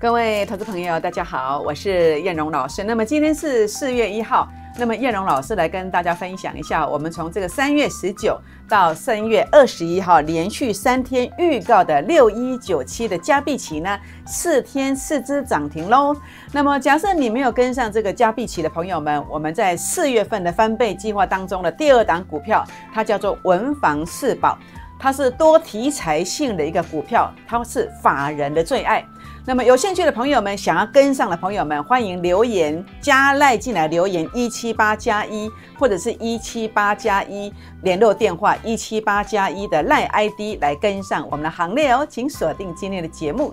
各位投资朋友，大家好，我是燕荣老师。那么今天是四月一号，那么燕荣老师来跟大家分享一下，我们从这个三月十九到三月二十一号连续三天预告的六一九七的加币期呢，四天四只涨停喽。那么假设你没有跟上这个加币期的朋友们，我们在四月份的翻倍计划当中的第二档股票，它叫做文房四宝，它是多题材性的一个股票，它是法人的最爱。那么有兴趣的朋友们，想要跟上的朋友们，欢迎留言加赖进来留言一七八加一，或者是一七八加一联络电话一七八加一的赖 ID 来跟上我们的行列哦，请锁定今天的节目。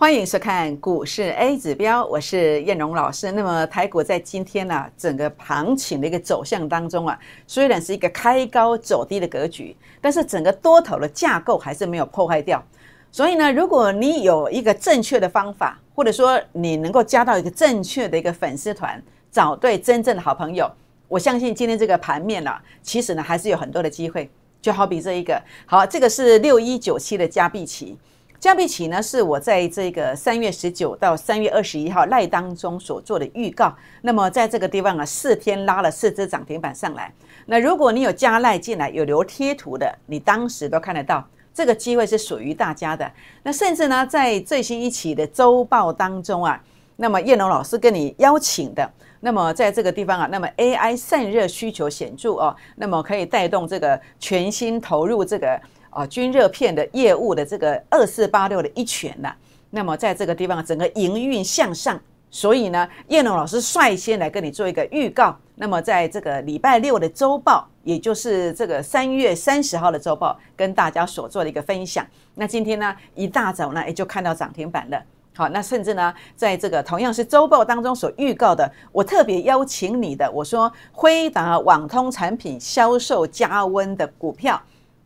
欢迎收看股市 A 指标，我是燕荣老师。那么台股在今天呢，整个行情的一个走向当中啊，虽然是一个开高走低的格局，但是整个多头的架构还是没有破坏掉。所以呢，如果你有一个正确的方法，或者说你能够加到一个正确的一个粉丝团，找对真正的好朋友，我相信今天这个盘面呢，其实呢还是有很多的机会。就好比这一个，好，这个是六一九七的加币期。加币起呢，是我在这个三月十九到三月二十一号赖当中所做的预告。那么在这个地方啊，四天拉了四只涨停板上来。那如果你有加赖进来，有留贴图的，你当时都看得到。这个机会是属于大家的。那甚至呢，在最新一期的周报当中啊，那么叶龙老师跟你邀请的，那么在这个地方啊，那么 AI 散热需求显著哦，那么可以带动这个全新投入这个。啊，军热片的业务的这个二四八六的一拳啊。那么在这个地方整个营运向上，所以呢，叶龙老师率先来跟你做一个预告。那么在这个礼拜六的周报，也就是这个三月三十号的周报，跟大家所做的一个分享。那今天呢，一大早呢，也就看到涨停板了。好，那甚至呢，在这个同样是周报当中所预告的，我特别邀请你的，我说辉达网通产品销售加温的股票。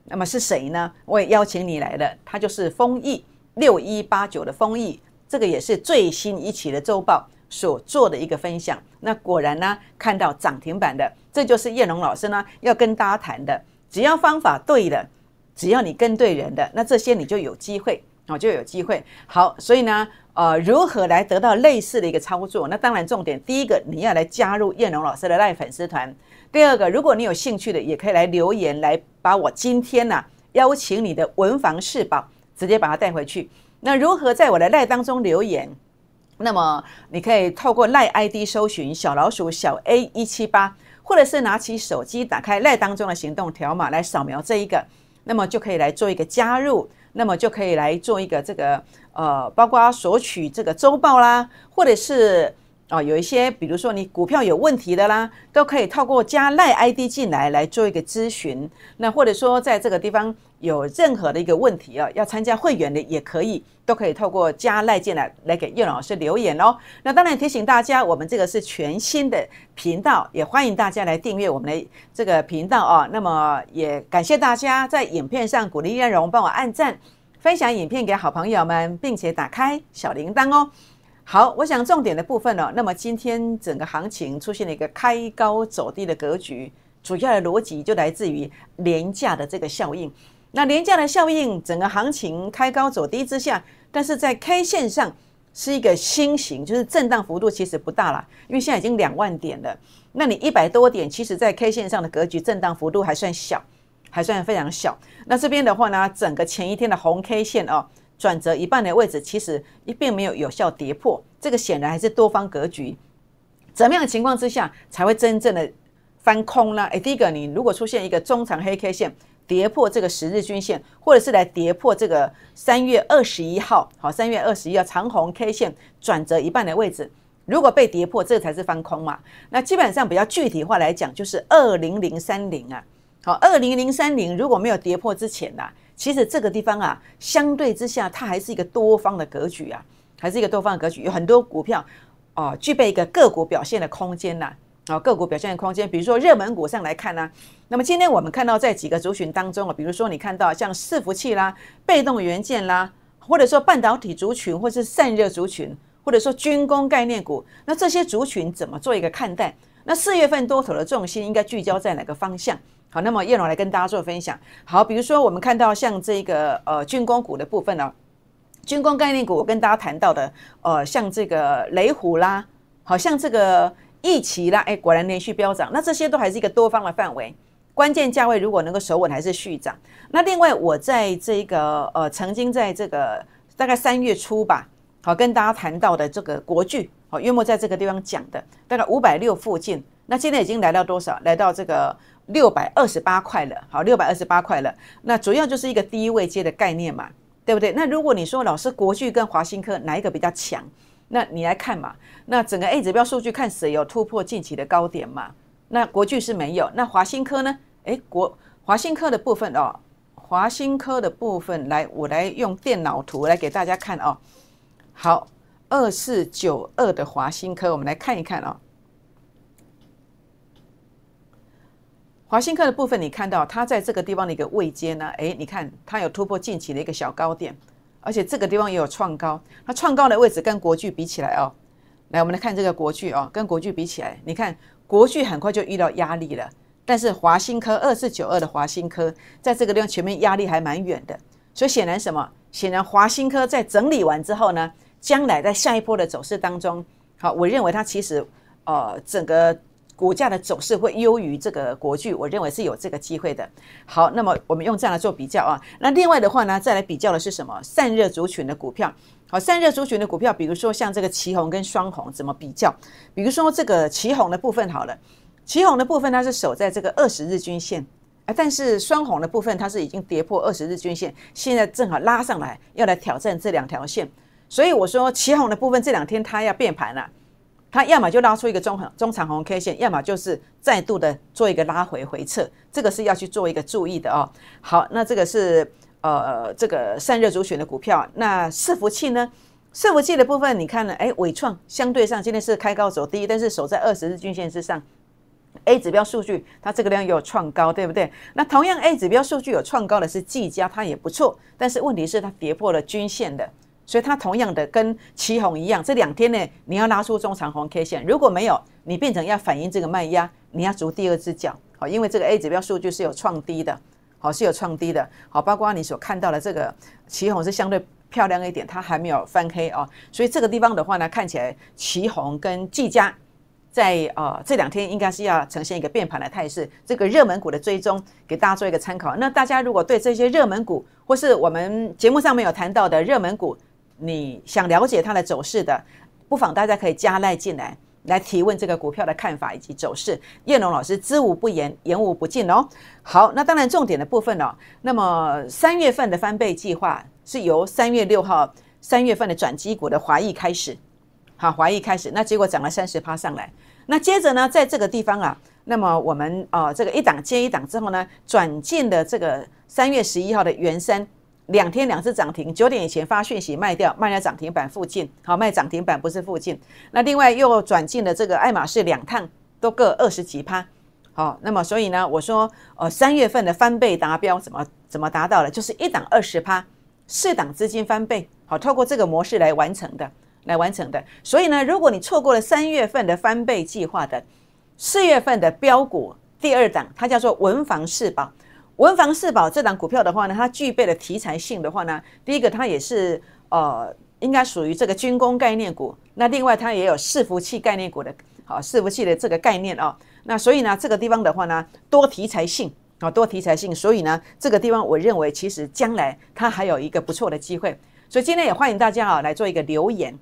那么是谁呢？我也邀请你来了，他就是丰益六一八九的丰益，这个也是最新一期的周报所做的一个分享。那果然呢，看到涨停板的，这就是燕龙老师呢要跟大家谈的。只要方法对的，只要你跟对人的，那这些你就有机会，哦，就有机会。好，所以呢，呃，如何来得到类似的一个操作？那当然，重点第一个，你要来加入燕龙老师的赖粉丝团。第二个，如果你有兴趣的，也可以来留言，来把我今天呢邀请你的文房四宝，直接把它带回去。那如何在我的赖当中留言？那么你可以透过赖 ID 搜寻小老鼠小 A 一七八，或者是拿起手机打开赖当中的行动条码来扫描这一个，那么就可以来做一个加入，那么就可以来做一个这个呃，包括索取这个周报啦，或者是。哦，有一些，比如说你股票有问题的啦，都可以透过加赖 ID 进来来做一个咨询。那或者说在这个地方有任何的一个问题啊，要参加会员的也可以，都可以透过加赖进来来给叶老师留言哦。那当然提醒大家，我们这个是全新的频道，也欢迎大家来订阅我们的这个频道啊。那么也感谢大家在影片上鼓励叶荣，帮我按赞，分享影片给好朋友们，并且打开小铃铛哦。好，我想重点的部分呢，那么今天整个行情出现了一个开高走低的格局，主要的逻辑就来自于廉价的这个效应。那廉价的效应，整个行情开高走低之下，但是在 K 线上是一个新型，就是震荡幅度其实不大了，因为现在已经两万点了。那你一百多点，其实在 K 线上的格局震荡幅度还算小，还算非常小。那这边的话呢，整个前一天的红 K 线哦。转折一半的位置，其实并没有有效跌破，这个显然还是多方格局。怎么样的情况之下才会真正的翻空呢？第一个，你如果出现一个中长黑 K 线跌破这个十日均线，或者是来跌破这个三月二十一号，好，三月二十一号长红 K 线转折一半的位置，如果被跌破，这才是翻空嘛。那基本上比较具体化来讲，就是二零零三零啊，好，二零零三零如果没有跌破之前呢？其实这个地方啊，相对之下，它还是一个多方的格局啊，还是一个多方的格局，有很多股票啊，具备一个个股表现的空间呐。啊，个股表现的空间，比如说热门股上来看呢，那么今天我们看到在几个族群当中啊，比如说你看到像伺服器啦、被动元件啦，或者说半导体族群，或是散热族群，或者说军工概念股，那这些族群怎么做一个看待？那四月份多头的重心应该聚焦在哪个方向？好，那么叶总来跟大家做分享。好，比如说我们看到像这个呃军工股的部分呢，军工概念股我跟大家谈到的呃，像这个雷虎啦，好像这个易旗啦，哎果然连续飙涨，那这些都还是一个多方的范围，关键价位如果能够守稳还是续涨。那另外我在这个呃曾经在这个大概三月初吧，好跟大家谈到的这个国剧，好约莫在这个地方讲的，大概五百六附近。那现在已经来到多少？来到这个六百二十八块了。好，六百二十八块了。那主要就是一个低位接的概念嘛，对不对？那如果你说老师，国巨跟华新科哪一个比较强？那你来看嘛。那整个 A 指标数据看谁有突破近期的高点嘛？那国巨是没有。那华新科呢？诶，国华新科的部分哦，华新科的部分来，我来用电脑图来给大家看哦。好，二四九二的华新科，我们来看一看哦。华新科的部分，你看到它在这个地方的一个位阶呢？哎，你看它有突破近期的一个小高点，而且这个地方也有创高。它创高的位置跟国巨比起来哦，来，我们来看这个国巨哦，跟国巨比起来，你看国巨很快就遇到压力了，但是华新科二四九二的华新科在这个地方前面压力还蛮远的，所以显然什么？显然华新科在整理完之后呢，将来在下一波的走势当中，好，我认为它其实呃整个。股价的走势会优于这个国巨，我认为是有这个机会的。好，那么我们用这样来做比较啊。那另外的话呢，再来比较的是什么？散热族群的股票，好，散热族群的股票，比如说像这个旗红跟双红怎么比较？比如说这个旗红的部分好了，旗红的部分它是守在这个二十日均线，啊，但是双红的部分它是已经跌破二十日均线，现在正好拉上来要来挑战这两条线，所以我说旗红的部分这两天它要变盘了。它要么就拉出一个中横中长红 K 线，要么就是再度的做一个拉回回撤，这个是要去做一个注意的哦。好，那这个是呃这个散热主选的股票。那伺服器呢？伺服器的部分，你看了，哎，伟创相对上今天是开高走低，但是守在二十日均线之上。A 指标数据，它这个量有创高，对不对？那同样 A 指标数据有创高的是技嘉，它也不错，但是问题是它跌破了均线的。所以它同样的跟旗红一样，这两天呢，你要拉出中长红 K 线，如果没有，你变成要反映这个卖压，你要足第二只脚好，因为这个 A 指标数据是有创低的，好是有创低的，好，包括你所看到的这个旗红是相对漂亮一点，它还没有翻黑哦，所以这个地方的话呢，看起来旗红跟技嘉在呃这两天应该是要呈现一个变盘的态势，这个热门股的追踪给大家做一个参考。那大家如果对这些热门股，或是我们节目上面有谈到的热门股，你想了解它的走势的，不妨大家可以加赖进来，来提问这个股票的看法以及走势。叶龙老师知无不言，言无不尽哦。好，那当然重点的部分呢，那么三月份的翻倍计划是由三月六号、三月份的转基股的华裔开始，好，华裔开始，那结果涨了三十趴上来。那接着呢，在这个地方啊，那么我们啊，这个一档接一档之后呢，转进的这个三月十一号的元山。两天两次涨停，九点以前发讯息卖掉，卖在涨停板附近，好卖涨停板不是附近。那另外又转进了这个爱马仕，两趟都各二十几趴，好，那么所以呢，我说，呃，三月份的翻倍达标，怎么怎么达到了？就是一档二十趴，四档资金翻倍，好，透过这个模式来完成的，来完成的。所以呢，如果你错过了三月份的翻倍计划的，四月份的标股第二档，它叫做文房四宝。文房四宝这档股票的话呢，它具备了题材性的话呢，第一个它也是呃应该属于这个军工概念股，那另外它也有伺服器概念股的啊，伺服器的这个概念哦。那所以呢这个地方的话呢多题材性啊多题材性，所以呢这个地方我认为其实将来它还有一个不错的机会，所以今天也欢迎大家啊来做一个留言，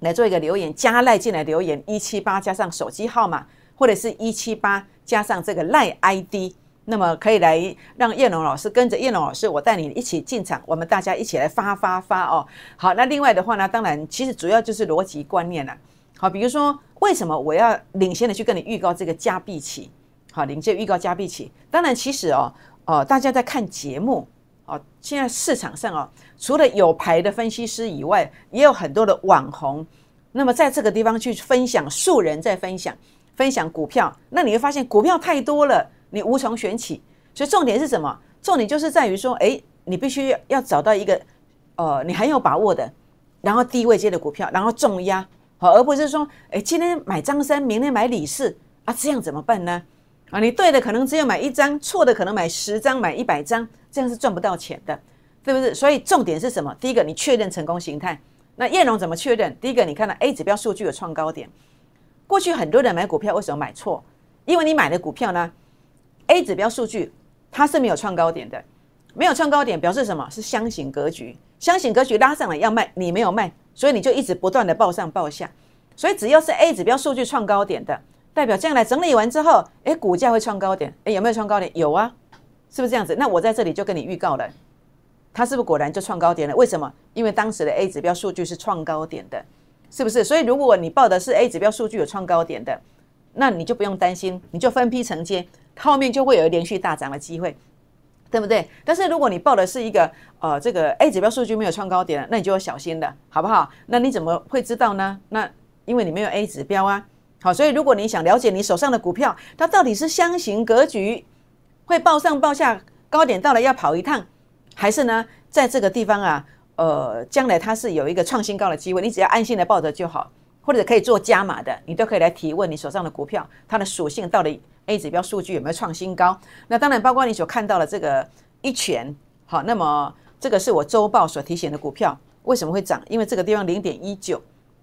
来做一个留言加赖进来留言一七八加上手机号码或者是一七八加上这个赖 ID。那么可以来让燕龙老师跟着燕龙老师，我带你一起进场，我们大家一起来发发发哦！好，那另外的话呢，当然其实主要就是逻辑观念了。好，比如说为什么我要领先的去跟你预告这个加币起？好，领这预告加币起。当然，其实哦哦，大家在看节目哦，现在市场上哦，除了有牌的分析师以外，也有很多的网红。那么在这个地方去分享，素人在分享分享股票，那你会发现股票太多了。你无从选起，所以重点是什么？重点就是在于说，哎，你必须要找到一个，呃，你很有把握的，然后低位接的股票，然后重压，好，而不是说，哎，今天买张三，明天买李四，啊，这样怎么办呢？啊，你对的可能只有买一张，错的可能买十张、买一百张，这样是赚不到钱的，对不对？所以重点是什么？第一个，你确认成功形态。那燕龙怎么确认？第一个，你看到 A 指标数据有创高点。过去很多人买股票为什么买错？因为你买的股票呢？A 指标数据，它是没有创高点的，没有创高点表示什么？是箱型格局。箱型格局拉上来要卖，你没有卖，所以你就一直不断的报上报下。所以只要是 A 指标数据创高点的，代表将来整理完之后，哎，股价会创高点。哎，有没有创高点？有啊，是不是这样子？那我在这里就跟你预告了，它是不是果然就创高点了？为什么？因为当时的 A 指标数据是创高点的，是不是？所以如果你报的是 A 指标数据有创高点的，那你就不用担心，你就分批承接。后面就会有连续大涨的机会，对不对？但是如果你报的是一个呃这个 A 指标数据没有创高点，那你就要小心了，好不好？那你怎么会知道呢？那因为你没有 A 指标啊。好，所以如果你想了解你手上的股票，它到底是箱型格局会报上报下高点到了要跑一趟，还是呢在这个地方啊呃将来它是有一个创新高的机会，你只要安心的抱着就好，或者可以做加码的，你都可以来提问你手上的股票它的属性到底。A 指标数据有没有创新高？那当然，包括你所看到的这个一拳，好，那么这个是我周报所提醒的股票，为什么会涨？因为这个地方零点一九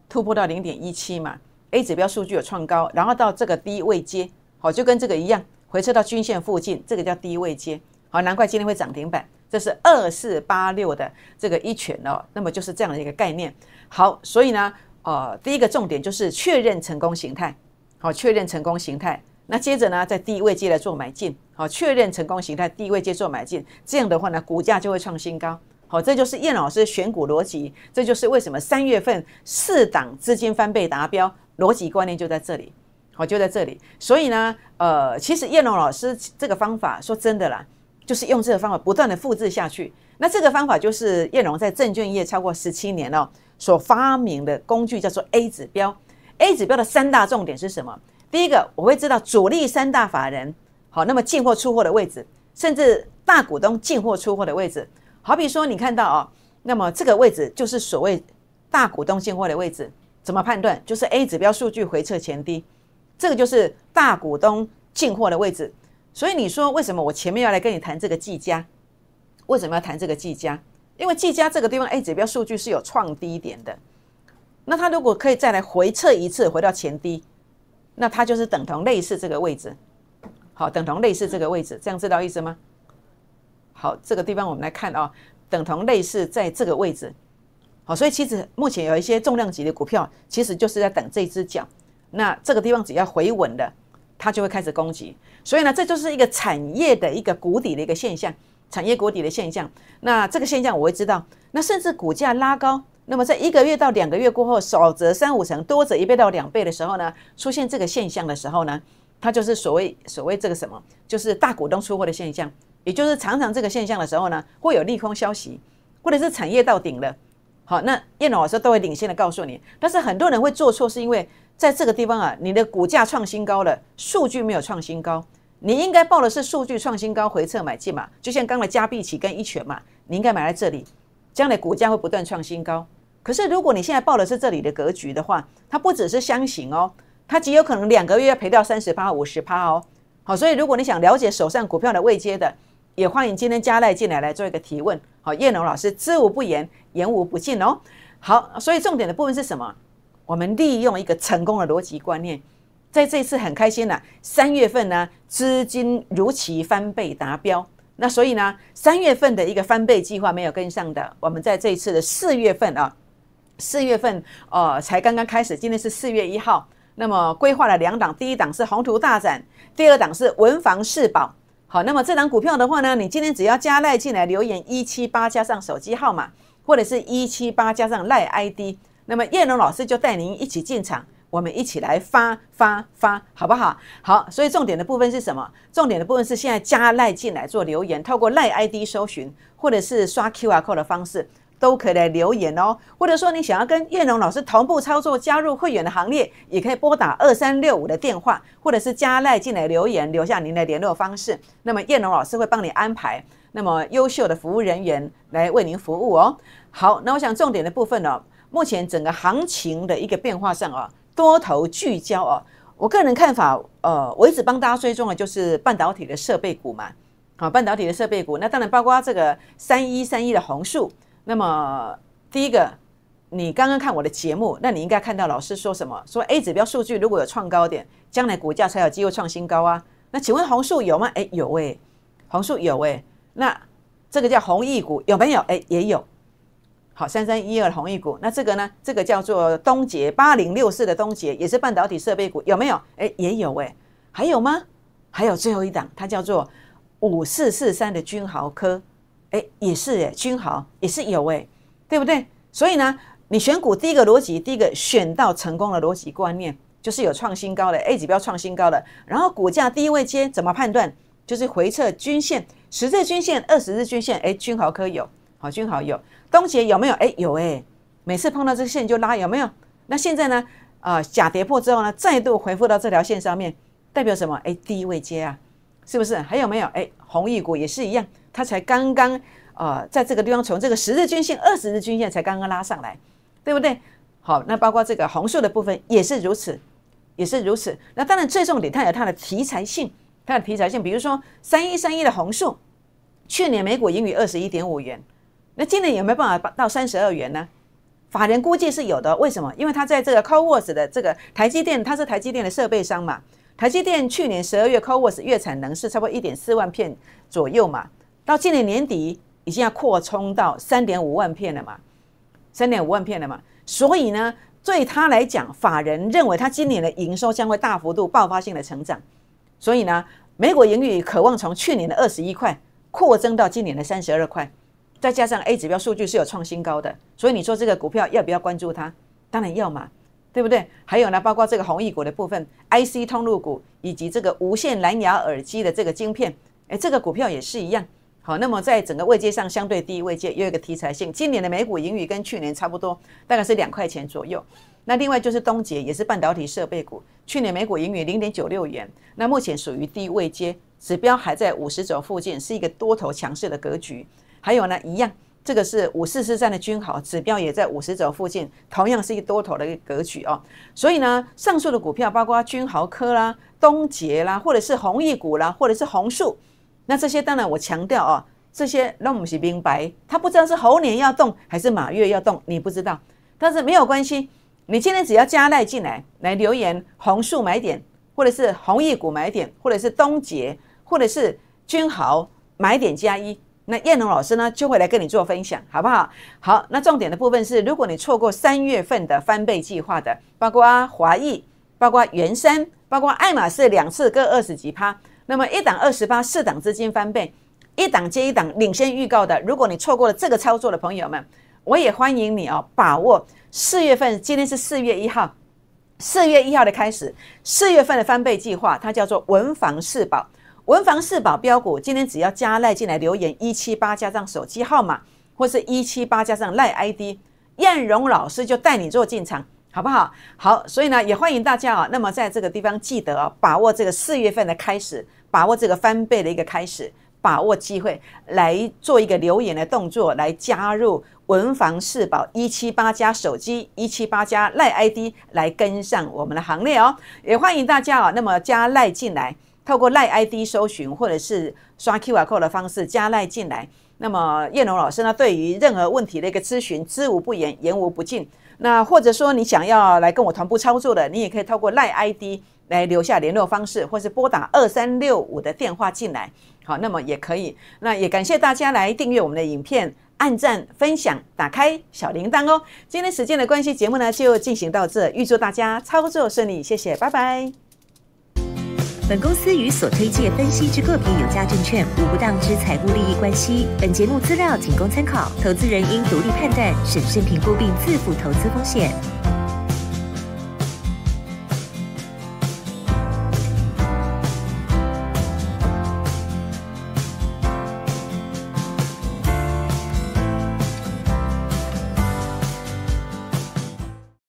突破到零点一七嘛，A 指标数据有创高，然后到这个低位接，好，就跟这个一样，回撤到均线附近，这个叫低位接，好，难怪今天会涨停板。这是二四八六的这个一拳哦，那么就是这样的一个概念。好，所以呢，呃，第一个重点就是确认成功形态，好，确认成功形态。那接着呢，在低位接来做买进，好，确认成功形态，低位接做买进，这样的话呢，股价就会创新高，好，这就是燕老师选股逻辑，这就是为什么三月份四档资金翻倍达标，逻辑观念就在这里，好，就在这里，所以呢，呃，其实燕龙老师这个方法，说真的啦，就是用这个方法不断的复制下去，那这个方法就是燕龙在证券业超过十七年了，所发明的工具叫做 A 指标，A 指标的三大重点是什么？第一个我会知道主力三大法人好，那么进货出货的位置，甚至大股东进货出货的位置。好比说你看到哦，那么这个位置就是所谓大股东进货的位置。怎么判断？就是 A 指标数据回撤前低，这个就是大股东进货的位置。所以你说为什么我前面要来跟你谈这个技嘉？为什么要谈这个技嘉？因为技嘉这个地方 A 指标数据是有创低点的，那它如果可以再来回撤一次，回到前低。那它就是等同类似这个位置，好，等同类似这个位置，这样知道意思吗？好，这个地方我们来看啊，等同类似在这个位置，好，所以其实目前有一些重量级的股票，其实就是在等这只脚，那这个地方只要回稳了，它就会开始攻击，所以呢，这就是一个产业的一个谷底的一个现象，产业谷底的现象，那这个现象我会知道，那甚至股价拉高。那么在一个月到两个月过后，少则三五成，多则一倍到两倍的时候呢，出现这个现象的时候呢，它就是所谓所谓这个什么，就是大股东出货的现象。也就是常常这个现象的时候呢，会有利空消息，或者是产业到顶了。好，那叶老师都会领先的告诉你。但是很多人会做错，是因为在这个地方啊，你的股价创新高了，数据没有创新高，你应该报的是数据创新高回撤买进嘛？就像刚才加币企跟一泉嘛，你应该买在这里，将来股价会不断创新高。可是，如果你现在报的是这里的格局的话，它不只是箱型哦，它极有可能两个月要赔掉三十八、五十趴哦。好，所以如果你想了解手上股票的未接的，也欢迎今天加赖进来来做一个提问。好，叶农老师知无不言，言无不尽哦。好，所以重点的部分是什么？我们利用一个成功的逻辑观念，在这一次很开心呢。三月份呢，资金如期翻倍达标。那所以呢，三月份的一个翻倍计划没有跟上的，我们在这一次的四月份啊。四月份，呃，才刚刚开始。今天是四月一号。那么规划了两档，第一档是宏图大展，第二档是文房四宝。好，那么这档股票的话呢，你今天只要加赖进来留言一七八加上手机号码，或者是一七八加上赖 ID，那么叶龙老师就带您一起进场，我们一起来发发发，好不好？好，所以重点的部分是什么？重点的部分是现在加赖进来做留言，透过赖 ID 搜寻，或者是刷 QR code 的方式。都可以留言哦，或者说你想要跟燕龙老师同步操作，加入会员的行列，也可以拨打二三六五的电话，或者是加赖进来留言，留下您的联络方式。那么燕龙老师会帮你安排，那么优秀的服务人员来为您服务哦。好，那我想重点的部分呢，目前整个行情的一个变化上啊，多头聚焦啊，我个人看法，呃，我一直帮大家追踪的就是半导体的设备股嘛。好，半导体的设备股，那当然包括这个三一三一的红树，那么第一个，你刚刚看我的节目，那你应该看到老师说什么？说 A 指标数据如果有创高点，将来股价才有机会创新高啊。那请问红树有吗？哎，有哎，红树有哎。那这个叫红翼股有没有？哎，也有。好，三三一二红翼股。那这个呢？这个叫做东杰八零六四的东杰，也是半导体设备股，有没有？哎，也有哎。还有吗？还有最后一档，它叫做五四四三的君豪科。哎，也是哎，君豪也是有哎，对不对？所以呢，你选股第一个逻辑，第一个选到成功的逻辑观念，就是有创新高的 A 指标创新高的，然后股价低位接怎么判断？就是回撤均线、十日均线、二十日均线。哎，君豪科有？好，君豪有。东杰有没有？哎，有哎。每次碰到这个线就拉，有没有？那现在呢？啊，假跌破之后呢，再度回复到这条线上面，代表什么？哎，低位接啊，是不是？还有没有？哎，红玉股也是一样。它才刚刚，呃，在这个地方从这个十日均线、二十日均线才刚刚拉上来，对不对？好，那包括这个红数的部分也是如此，也是如此。那当然最重点，它有它的题材性，它的题材性，比如说三一三一的红数，去年每股盈余二十一点五元，那今年有没有办法到三十二元呢？法人估计是有的，为什么？因为它在这个 c o w o r s 的这个台积电，它是台积电的设备商嘛，台积电去年十二月 c o w o r s 月产能是差不多一点四万片左右嘛。到今年年底已经要扩充到三点五万片了嘛，三点五万片了嘛，所以呢，对他来讲，法人认为他今年的营收将会大幅度爆发性的成长，所以呢，美国盈余渴望从去年的二十一块扩增到今年的三十二块，再加上 A 指标数据是有创新高的，所以你说这个股票要不要关注它？当然要嘛，对不对？还有呢，包括这个红翼股的部分，IC 通路股以及这个无线蓝牙耳机的这个晶片，哎，这个股票也是一样。好，那么在整个位阶上相对低位阶又一个题材性，今年的美股盈余跟去年差不多，大概是两块钱左右。那另外就是东杰，也是半导体设备股，去年美股盈余零点九六元，那目前属于低位阶，指标还在五十轴附近，是一个多头强势的格局。还有呢，一样，这个是五四四三的均豪，指标也在五十轴附近，同样是一个多头的一个格局哦。所以呢，上述的股票，包括均豪科啦、东杰啦，或者是红毅股啦，或者是红树。那这些当然我强调哦，这些让不是明白，他不知道是猴年要动还是马月要动，你不知道，但是没有关系，你今天只要加奈进来来留言，红树买点，或者是红毅股买点，或者是东杰，或者是君豪买点加一，那燕龙老师呢就会来跟你做分享，好不好？好，那重点的部分是，如果你错过三月份的翻倍计划的，包括华裔，包括元山，包括爱马仕两次各二十几趴。那么一档二十八，四档资金翻倍，一档接一档领先预告的。如果你错过了这个操作的朋友们，我也欢迎你哦，把握四月份。今天是四月一号，四月一号的开始，四月份的翻倍计划，它叫做文房四宝。文房四宝标股，今天只要加赖进来留言一七八加上手机号码，或是一七八加上赖 ID，燕蓉老师就带你做进场，好不好？好，所以呢，也欢迎大家啊，那么在这个地方记得把握这个四月份的开始。把握这个翻倍的一个开始，把握机会来做一个留言的动作，来加入文房四宝一七八加手机一七八加赖 ID 来跟上我们的行列哦。也欢迎大家啊，那么加赖进来，透过赖 ID 搜寻或者是刷 Q R Code 的方式加赖进来。那么叶龙老师呢，对于任何问题的一个咨询，知无不言，言无不尽。那或者说你想要来跟我团部操作的，你也可以透过赖 ID。来留下联络方式，或是拨打二三六五的电话进来。好，那么也可以。那也感谢大家来订阅我们的影片，按赞、分享、打开小铃铛哦。今天时间的关系，节目呢就进行到这。预祝大家操作顺利，谢谢，拜拜。本公司与所推介分析之个别有价证券无不当之财务利益关系。本节目资料仅供参考，投资人应独立判断、审慎评估并自负投资风险。